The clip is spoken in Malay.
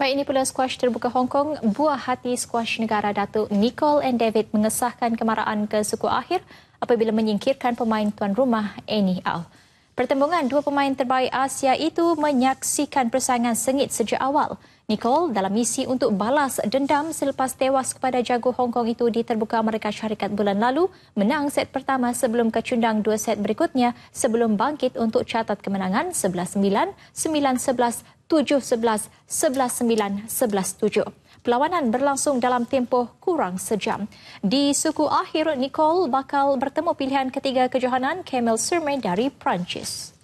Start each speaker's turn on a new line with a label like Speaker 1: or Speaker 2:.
Speaker 1: Baik, ini pula squash terbuka Hong Kong. Buah hati squash negara Datuk Nicole and David mengesahkan kemarahan ke suku akhir apabila menyingkirkan pemain tuan rumah Annie Al. Pertembungan dua pemain terbaik Asia itu menyaksikan persaingan sengit sejak awal. Nicole dalam misi untuk balas dendam selepas tewas kepada jago Hong Kong itu di terbuka mereka Syarikat bulan lalu, menang set pertama sebelum kecundang dua set berikutnya sebelum bangkit untuk catat kemenangan 11-9, 9-11, Perlawanan berlangsung dalam tempoh kurang sejam. Di suku akhir, Nicole bakal bertemu pilihan ketiga kejohanan Camille Surmain dari Perancis.